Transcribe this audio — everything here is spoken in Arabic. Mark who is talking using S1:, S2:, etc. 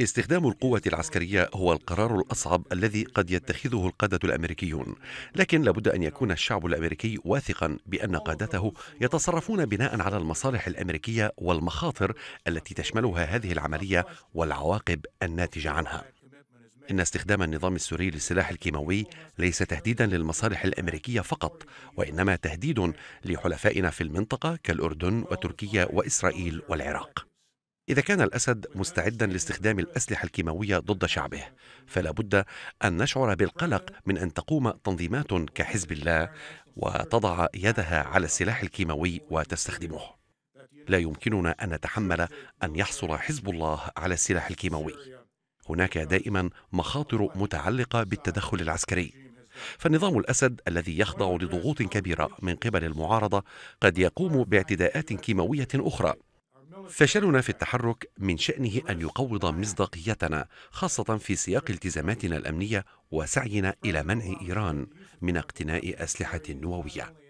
S1: استخدام القوة العسكرية هو القرار الأصعب الذي قد يتخذه القادة الأمريكيون، لكن لابد أن يكون الشعب الأمريكي واثقا بأن قادته يتصرفون بناء على المصالح الأمريكية والمخاطر التي تشملها هذه العملية والعواقب الناتجة عنها. إن استخدام النظام السوري للسلاح الكيماوي ليس تهديدا للمصالح الأمريكية فقط، وإنما تهديد لحلفائنا في المنطقة كالأردن وتركيا وإسرائيل والعراق. إذا كان الأسد مستعدا لاستخدام الأسلحة الكيماوية ضد شعبه فلا بد أن نشعر بالقلق من أن تقوم تنظيمات كحزب الله وتضع يدها على السلاح الكيماوي وتستخدمه لا يمكننا أن نتحمل أن يحصل حزب الله على السلاح الكيماوي هناك دائما مخاطر متعلقة بالتدخل العسكري فالنظام الأسد الذي يخضع لضغوط كبيرة من قبل المعارضة قد يقوم باعتداءات كيماوية أخرى فشلنا في التحرك من شأنه أن يقوض مصداقيتنا خاصة في سياق التزاماتنا الأمنية وسعينا إلى منع إيران من اقتناء أسلحة نووية